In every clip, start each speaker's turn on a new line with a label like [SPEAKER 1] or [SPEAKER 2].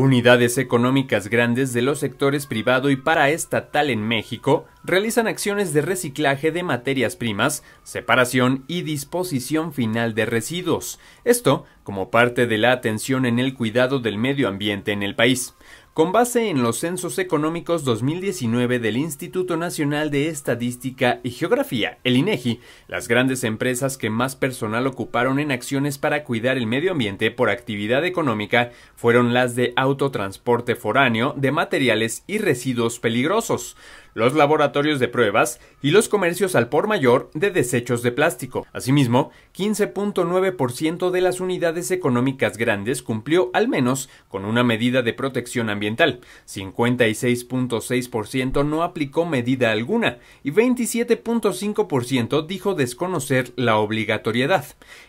[SPEAKER 1] Unidades económicas grandes de los sectores privado y paraestatal en México realizan acciones de reciclaje de materias primas, separación y disposición final de residuos. Esto como parte de la atención en el cuidado del medio ambiente en el país. Con base en los censos económicos 2019 del Instituto Nacional de Estadística y Geografía, el INEGI, e las grandes empresas que más personal ocuparon en acciones para cuidar el medio ambiente por actividad económica fueron las de autotransporte foráneo de materiales y residuos peligrosos los laboratorios de pruebas y los comercios al por mayor de desechos de plástico. Asimismo, 15.9% de las unidades económicas grandes cumplió al menos con una medida de protección ambiental, 56.6% no aplicó medida alguna y 27.5% dijo desconocer la obligatoriedad.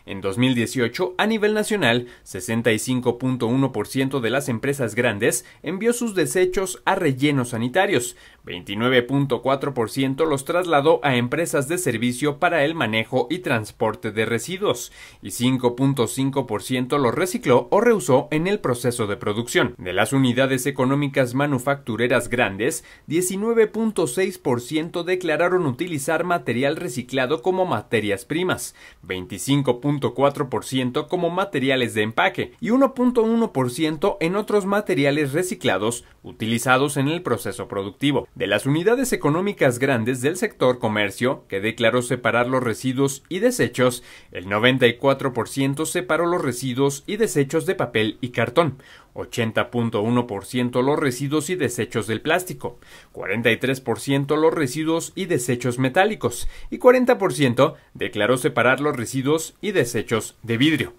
[SPEAKER 1] En 2018, a nivel nacional, 65.1% de las empresas grandes envió sus desechos a rellenos sanitarios, 29.4% los trasladó a empresas de servicio para el manejo y transporte de residuos y 5.5% los recicló o reusó en el proceso de producción. De las unidades económicas manufactureras grandes, 19.6% declararon utilizar material reciclado como materias primas, 25.4% como materiales de empaque y 1.1% en otros materiales reciclados utilizados en el proceso productivo de las unidades económicas grandes del sector comercio, que declaró separar los residuos y desechos, el 94% separó los residuos y desechos de papel y cartón, 80.1% los residuos y desechos del plástico, 43% los residuos y desechos metálicos y 40% declaró separar los residuos y desechos de vidrio.